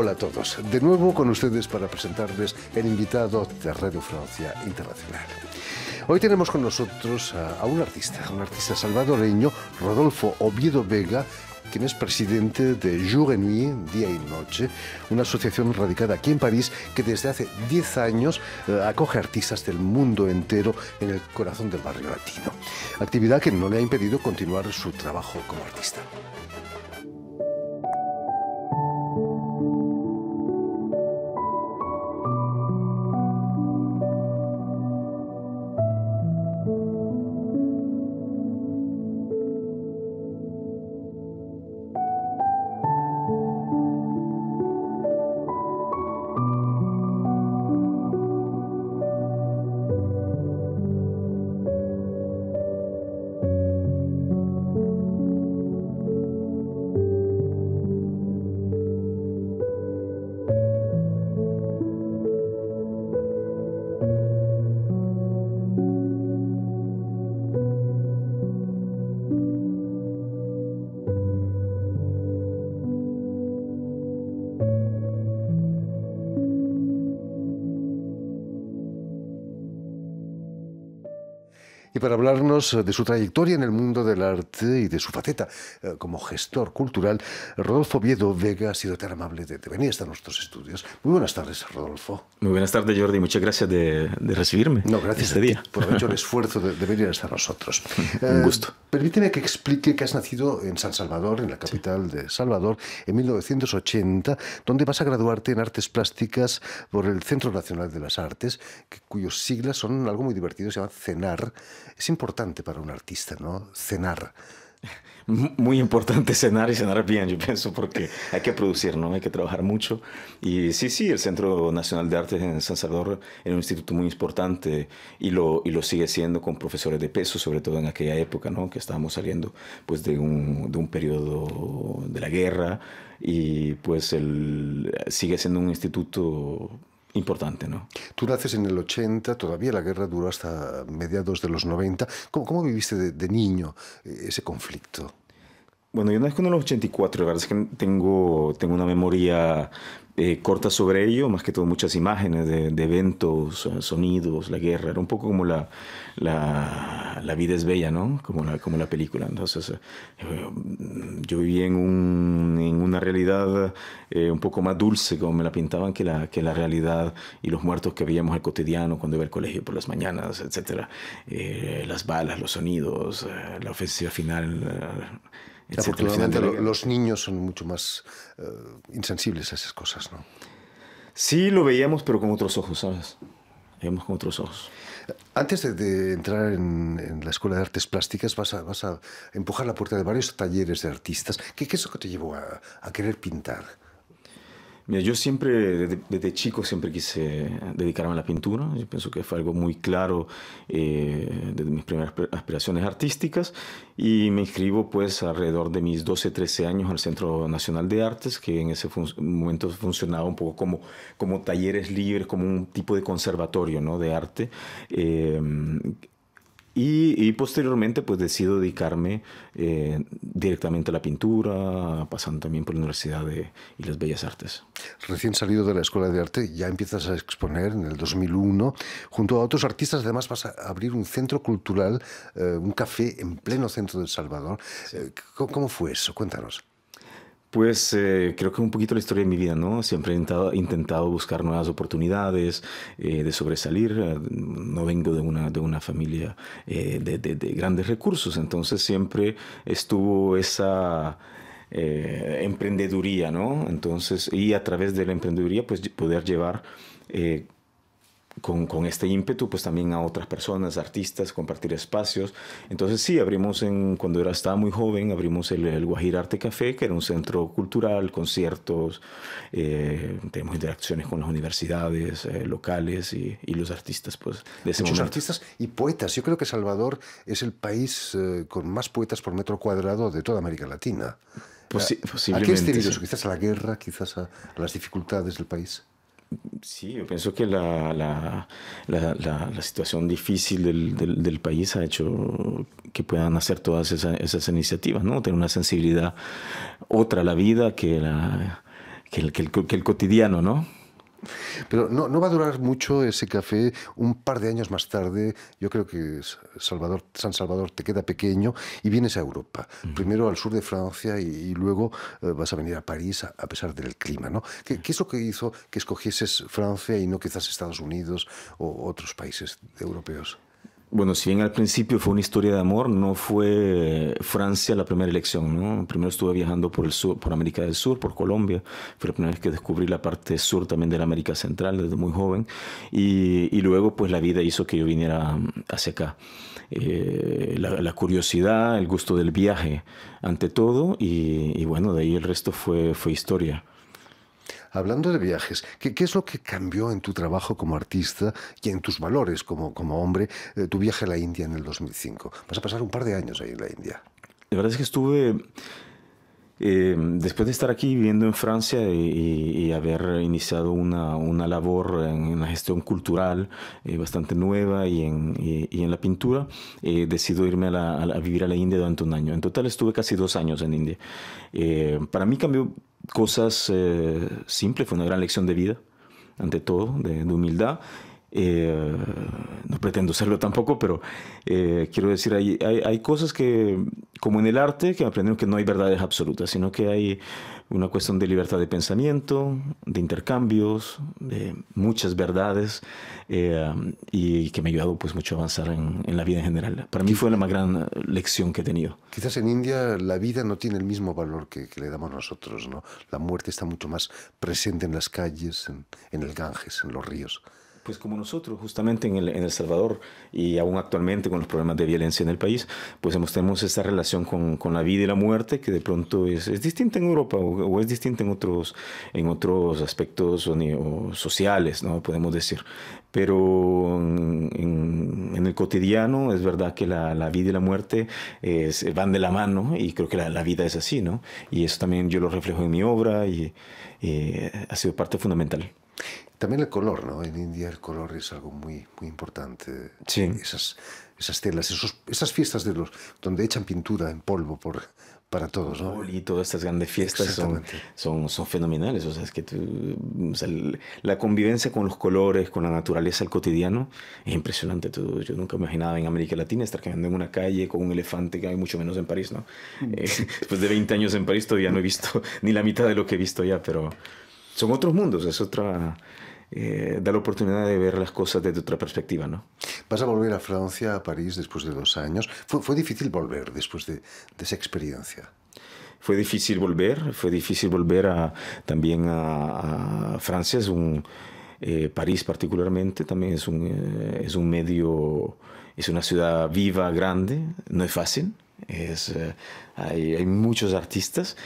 Hola a todos. De nuevo con ustedes para presentarles el invitado de Radio Francia Internacional. Hoy tenemos con nosotros a, un artista, un artista salvadoreño, Rodolfo Oviedo Vega, quien es presidente de Jour Nuit, Día y Noche, una asociación radicada aquí en París que desde hace 10 años eh, acoge artistas del mundo entero en el corazón del barrio latino. Actividad que no le ha impedido continuar su trabajo como artista. para hablar eh, de su trayectoria en el mundo del arte y de su faceta eh, como gestor cultural. Rodolfo Viedo Vega ha sido tan amable de, venir hasta nuestros estudios. Muy buenas tardes, Rodolfo. Muy buenas tardes, Jordi. Muchas gracias de, recibirme. No, gracias este día. por haber hecho el esfuerzo de, venir hasta nosotros. Un eh, gusto. permíteme que explique que has nacido en San Salvador, en la capital de Salvador, en 1980, donde vas a graduarte en artes plásticas por el Centro Nacional de las Artes, que, cuyos siglas son algo muy divertido, se llama CENAR. Es importante para un artista, ¿no? Cenar. Muy importante cenar y cenar bien, yo pienso, porque hay que producir, ¿no? Hay que trabajar mucho. Y sí, sí, el Centro Nacional de Artes en San Salvador era un instituto muy importante y lo, y lo sigue siendo con profesores de peso, sobre todo en aquella época, ¿no? Que estábamos saliendo pues, de, un, de un periodo de la guerra y pues el, sigue siendo un instituto importante. ¿no? Tú naces en el 80, todavía la guerra duró hasta mediados de los 90. ¿Cómo, viviste de niño eh, ese conflicto? Bueno, yo nací en el 84, la verdad es que tengo, tengo una memoria eh, corta sobre ello, más que todo muchas imágenes de, eventos, eh, sonidos, la guerra, era un poco como la, la, la, vida es bella, ¿no? Como la, como la película. Entonces, eh, yo viví en, un, en una realidad un poco más dulce, como me la pintaban, que la, que la realidad y los muertos que veíamos al cotidiano cuando iba al colegio por las mañanas, etc. las balas, los sonidos, la ofensiva final porque los niños son mucho más eh, insensibles a esas cosas, ¿no? Sí, lo veíamos, pero con otros ojos, ¿sabes? Veíamos con otros ojos. Antes de, entrar en, la Escuela de Artes Plásticas, vas a, empujar la puerta de varios talleres de artistas. ¿Qué, es lo que te llevó a querer pintar? Mira, yo siempre, desde, chico, siempre quise dedicarme a la pintura. Yo pienso que fue algo muy claro eh, desde mis primeras aspiraciones artísticas y me inscribo pues alrededor de mis 12, 13 años al Centro Nacional de Artes, que en ese momento funcionaba un poco como, como talleres libres, como un tipo de conservatorio ¿no? de arte. Eh, y, posteriormente pues decido dedicarme eh, directamente a la pintura, pasando también por la Universidad de, y las Bellas Artes. Recién salido de la Escuela de Arte, ya empiezas a exponer en el 2001. Junto a otros artistas además vas a abrir un centro cultural, eh, un café en pleno centro de El Salvador. Eh, ¿Cómo fue eso? Cuéntanos. Pues eh, creo que un poquito la historia de mi vida, ¿no? Siempre he intentado, buscar nuevas oportunidades eh, de sobresalir. Eh, no vengo de una, de una familia de, de, grandes recursos, entonces siempre estuvo esa emprendeduría, ¿no? Entonces, y a través de la emprendeduría, pues poder llevar con, con, este ímpetu, pues también a otras personas, artistas, compartir espacios. Entonces sí, abrimos en, cuando era, estaba muy joven, abrimos el, el Guajira Arte Café, que era un centro cultural, conciertos, eh, tenemos interacciones con las universidades eh, locales y, los artistas, pues, de Muchos artistas y poetas. Yo creo que Salvador es el país eh, con más poetas por metro cuadrado de toda América Latina. ¿A qué es Quizás a la guerra, quizás a las dificultades del país. Sí, yo pienso que la, la, la, situación difícil del, del, país ha hecho que puedan hacer todas esas, esas, iniciativas, ¿no? Tener una sensibilidad otra a la vida que, que, el, que el cotidiano, ¿no? Pero no, no, va a durar mucho ese café. Un par de años más tarde, yo creo que San Salvador te queda pequeño y vienes a Europa. Primero al sur de Francia y, luego eh, vas a venir a París a, pesar del clima. ¿no? ¿Qué, es lo que hizo que escogieses Francia y no quizás Estados Unidos o otros países europeos? bueno, si bien al principio fue una historia de amor, no fue Francia la primera elección, Primero estuve viajando por el sur, por América del Sur, por Colombia, fue la primera vez que descubrí la parte sur también de la América Central desde muy joven, y, luego pues la vida hizo que yo viniera hacia acá. Eh, la, curiosidad, el gusto del viaje, ante todo, y, bueno, de ahí el resto fue historia hablando de viajes, ¿qué, qué es lo que cambió en tu trabajo como artista y en tus valores como, como hombre eh, tu viaje a la India en el 2005? Vas a pasar un par de años ahí en la India. La verdad es que estuve... Eh, después de estar aquí viviendo en Francia y, haber iniciado una, una labor en, la gestión cultural eh, bastante nueva y en, y, en la pintura, eh, decido irme a, a, vivir a la India durante un año. En total estuve casi dos años en India. para mí cambió cosas eh, simples, fue una gran lección de vida, ante todo, de, humildad. Eh, no pretendo serlo tampoco, pero eh, quiero decir, hay, hay, cosas que, como en el arte, que me aprendieron que no hay verdades absolutas, sino que hay una cuestión de libertad de pensamiento, de intercambios, de muchas verdades, eh, y que me ha ayudado pues, mucho a avanzar en, la vida en general. Para mí fue la más gran lección que he tenido. Quizás en India la vida no tiene el mismo valor que, le damos nosotros, La muerte está mucho más presente en las calles, en el Ganges, en los ríos pues como nosotros, justamente en el, Salvador y aún actualmente con los problemas de violencia en el país, pues tenemos esta relación con, la vida y la muerte que de pronto es, es distinta en Europa o, es distinta en otros, en otros aspectos sociales, ¿no? podemos decir. Pero en, el cotidiano es verdad que la, vida y la muerte van de la mano y creo que la, vida es así, ¿no? Y eso también yo lo reflejo en mi obra y eh, ha sido parte fundamental. También el color, ¿no? En India el color es algo muy, muy importante. Sí. Esas, esas telas, esos, esas fiestas de los, donde echan pintura en polvo por, para todos, ¿no? Y todas estas grandes fiestas son, son, son, fenomenales. O sea, es que la convivencia con los colores, con la naturaleza, el cotidiano, es impresionante. Tú, yo nunca imaginaba en América Latina estar caminando en una calle con un elefante, que hay mucho menos en París, ¿no? Mm. Eh, después de 20 años en París todavía no he visto ni la mitad de lo que he visto ya, pero son otros mundos, es otra... Eh, da la oportunidad de ver las cosas desde otra perspectiva. ¿no? Vas a volver a Francia, a París, después de dos años. ¿Fue, difícil volver después de, esa experiencia? Fue difícil volver, fue difícil volver a, también a, Francia, es un, eh, París particularmente también es un, eh, es un medio, es una ciudad viva, grande, no es fácil, es, hay, hay muchos artistas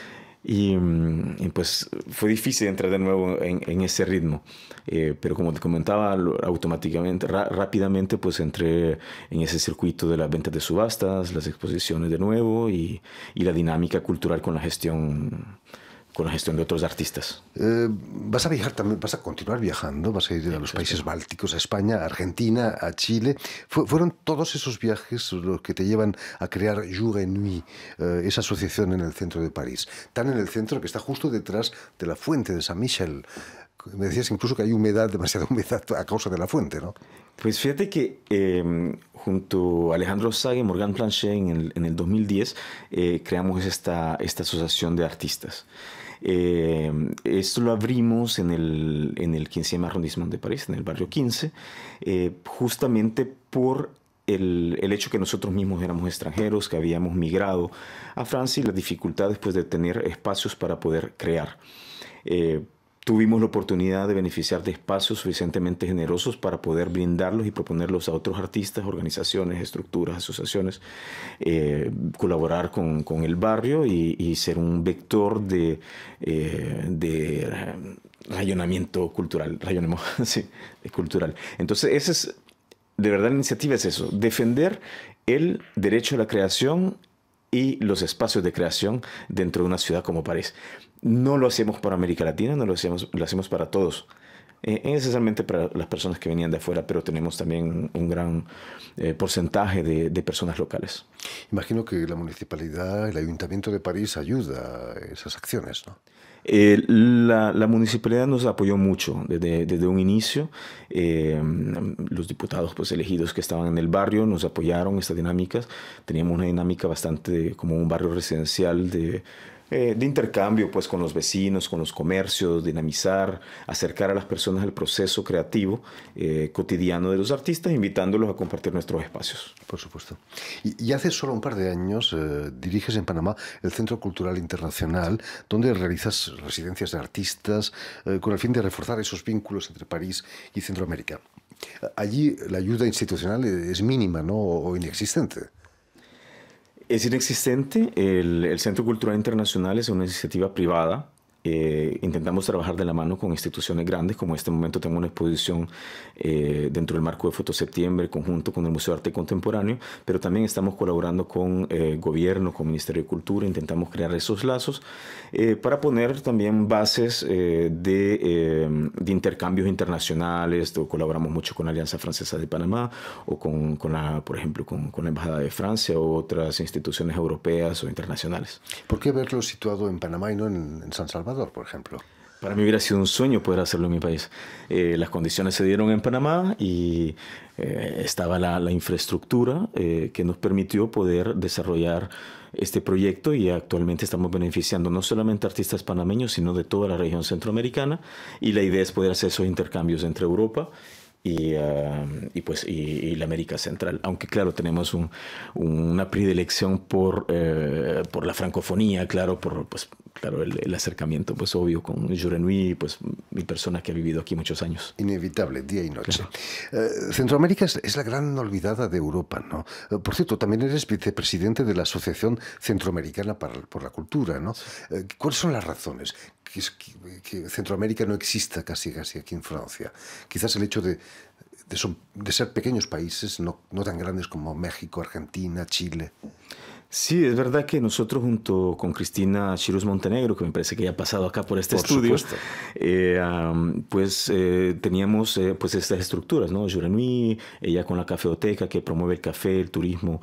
Mm, y, pues fue difícil entrar de nuevo en, ese ritmo. Eh, pero como te comentaba, automáticamente, rápidamente, pues entré en ese circuito de las ventas de subastas, las exposiciones de nuevo y, y la dinámica cultural con la gestión con la gestión de otros artistas. Eh, ¿Vas a viajar también? ¿Vas a continuar viajando? ¿Vas a ir a los países bálticos, a España, a Argentina, a Chile? ¿Fueron todos esos viajes los que te llevan a crear Jour Nuit, eh, esa asociación en el centro de París? Tan en el centro que está justo detrás de la fuente de San Michel. Me decías incluso que hay humedad, demasiada humedad a causa de la fuente, ¿no? Pues fíjate que em, junto a Alejandro Sague y Morgan Planchet en el, 2010 eh, creamos esta, esta asociación de artistas. Em, esto lo abrimos en el, en el 15 arrondissement de París, en el barrio 15, eh, justamente por el, el, hecho que nosotros mismos éramos extranjeros, que habíamos migrado a Francia y la dificultad después de tener espacios para poder crear. Eh, tuvimos la oportunidad de beneficiar de espacios suficientemente generosos para poder brindarlos y proponerlos a otros artistas, organizaciones, estructuras, asociaciones, eh, colaborar con, el barrio y, ser un vector de, eh, de rayonamiento cultural, rayonemos, cultural. Entonces, esa es, de verdad, la iniciativa es eso, defender el derecho a la creación y los espacios de creación dentro de una ciudad como París no lo hacemos para América Latina, no lo hacemos, lo hacemos para todos. Eh, eh, necesariamente para las personas que venían de afuera, pero tenemos también un gran eh, porcentaje de, personas locales. Imagino que la municipalidad, el ayuntamiento de París ayuda a esas acciones, ¿no? Eh, la, municipalidad nos apoyó mucho desde, desde un inicio. los diputados pues, elegidos que estaban en el barrio nos apoyaron estas dinámicas. Teníamos una dinámica bastante como un barrio residencial de eh, de intercambio pues con los vecinos, con los comercios, dinamizar, acercar a las personas al proceso creativo eh, cotidiano de los artistas, invitándolos a compartir nuestros espacios. Por supuesto. Y, hace solo un par de años eh, diriges en Panamá el Centro Cultural Internacional, donde realizas residencias de artistas con el fin de reforzar esos vínculos entre París y Centroamérica. Allí la ayuda institucional es mínima ¿no? o inexistente es inexistente. El, Centro Cultural Internacional es una iniciativa privada eh, intentamos trabajar de la mano con instituciones grandes, como en este momento tengo una exposición eh, dentro del marco de Fotoseptiembre, conjunto con el Museo de Arte Contemporáneo, pero también estamos colaborando con eh, gobierno, con Ministerio de Cultura, intentamos crear esos lazos para poner también bases de, intercambios internacionales, colaboramos mucho con la Alianza Francesa de Panamá, o con, la, por ejemplo, con, la Embajada de Francia, o otras instituciones europeas o internacionales. ¿Por qué verlo situado en Panamá y no en, en San Salvador? por ejemplo? Para mí hubiera sido un sueño poder hacerlo en mi país. Eh, las condiciones se dieron en Panamá y eh, estaba la, infraestructura eh, que nos permitió poder desarrollar este proyecto y actualmente estamos beneficiando no solamente artistas panameños, sino de toda la región centroamericana y la idea es poder hacer esos intercambios entre Europa y, pues, y, la América Central. Aunque claro, tenemos una predilección por, eh, por la francofonía, claro, por pues, claro, el, acercamiento, pues obvio, con Jurenui, pues mi persona que ha vivido aquí muchos años. Inevitable, día y noche. Eh, Centroamérica es, la gran olvidada de Europa, ¿no? Eh, por cierto, también eres vicepresidente de la Asociación Centroamericana por la Cultura, ¿no? ¿Cuáles son las razones? Que, que, Centroamérica no exista casi casi aquí en Francia. Quizás el hecho de, de, ser pequeños países, no, tan grandes como México, Argentina, Chile. Sí, es verdad que nosotros junto con Cristina Chirus Montenegro, que me parece que ya ha pasado acá por este estudio, eh, pues eh, teníamos eh, pues estas estructuras, ¿no? ella con la cafeoteca que promueve el café, el turismo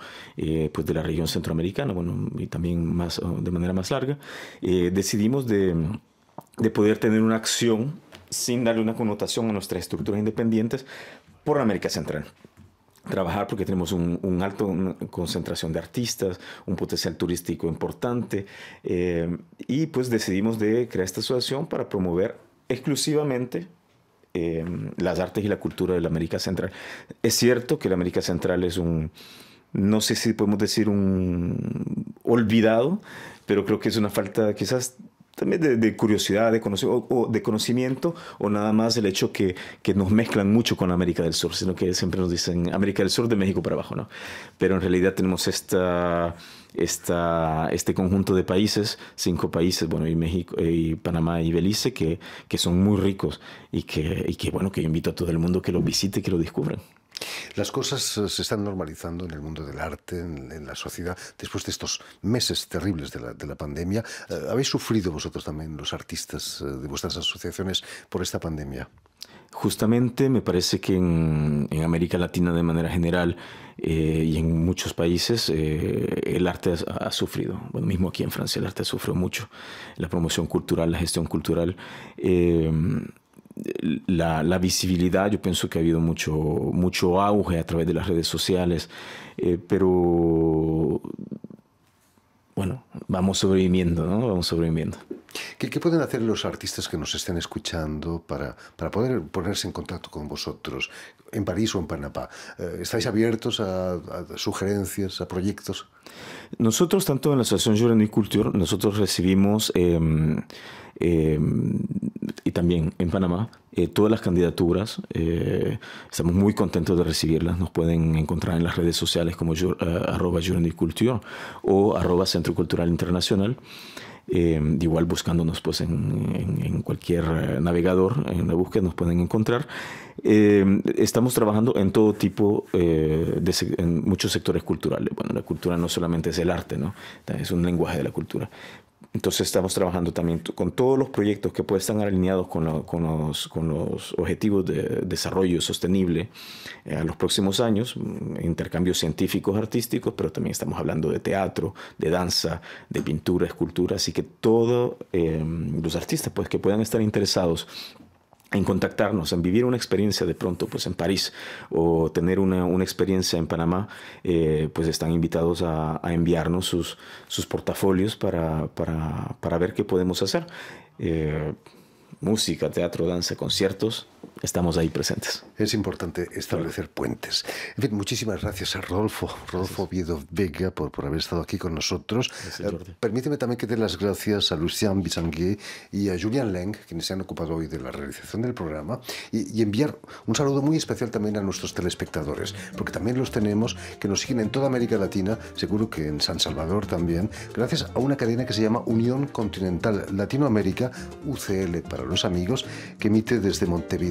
pues de la región centroamericana, bueno, y también más, de manera más larga, decidimos de, de poder tener una acción sin darle una connotación a nuestras estructuras independientes por América Central trabajar porque tenemos un, alta alto concentración de artistas, un potencial turístico importante eh, y pues decidimos de crear esta asociación para promover exclusivamente eh, las artes y la cultura de la América Central. Es cierto que la América Central es un, no sé si podemos decir un olvidado, pero creo que es una falta quizás también de, curiosidad, de, conocimiento, o nada más el hecho que, nos mezclan mucho con América del Sur, sino que siempre nos dicen América del Sur de México para abajo, ¿no? Pero en realidad tenemos esta, esta, este conjunto de países, cinco países, bueno, y México, y Panamá y Belice, que, que son muy ricos y que, y que, bueno, que invito a todo el mundo que lo visite, que lo descubran. Las cosas eh, se están normalizando en el mundo del arte, en, la sociedad, después de estos meses terribles de la, pandemia. Eh, ¿Habéis sufrido vosotros también, los artistas eh, de vuestras asociaciones, por esta pandemia? Justamente me parece que en, América Latina de manera general y en muchos países el arte ha, sufrido. Bueno, mismo aquí en Francia el arte sufrió mucho. La promoción cultural, la gestión cultural la, visibilidad, yo pienso que ha habido mucho, mucho auge a través de las redes sociales, eh, pero bueno, vamos sobreviviendo, ¿no? Vamos sobreviviendo. ¿Qué, pueden hacer los artistas que nos estén escuchando para, para poder ponerse en contacto con vosotros en París o en Panamá? Eh, ¿Estáis abiertos a, sugerencias, a proyectos? Nosotros, tanto en la Asociación Journey Culture, nosotros recibimos, em, em, y también en Panamá, eh, todas las candidaturas. Eh, estamos muy contentos de recibirlas. Nos pueden encontrar en las redes sociales como arroba o arroba Centro Cultural Internacional. Em, igual buscándonos pues en, cualquier eh, navegador, en la búsqueda nos pueden encontrar. Em, estamos trabajando en todo tipo, eh, de, en muchos sectores culturales. Bueno, la cultura no solamente es el arte, ¿no? es un lenguaje de la cultura, entonces estamos trabajando también con todos los proyectos que puedan estar alineados con, los, objetivos de desarrollo sostenible eh, a los próximos años, mm, intercambios científicos, artísticos, pero también estamos hablando de teatro, de danza, de pintura, escultura, así que todos eh, los artistas pues, que puedan estar interesados en contactarnos, en vivir una experiencia de pronto pues en París o tener una, experiencia en Panamá, eh, pues están invitados a, enviarnos sus, sus portafolios para, ver qué podemos hacer. Eh, música, teatro, danza, conciertos, estamos ahí presentes. Es importante establecer puentes. En fin, muchísimas gracias a Rodolfo, Rodolfo Viedo Vega, por, por haber estado aquí con nosotros. Eh, permíteme también que dé las gracias a Lucien Bisangui y a Julian Leng, quienes se han ocupado hoy de la realización del programa, y, y, enviar un saludo muy especial también a nuestros telespectadores, porque también los tenemos que nos siguen en toda América Latina, seguro que en San Salvador también, gracias a una cadena que se llama Unión Continental Latinoamérica, UCL para los amigos, que emite desde Montevideo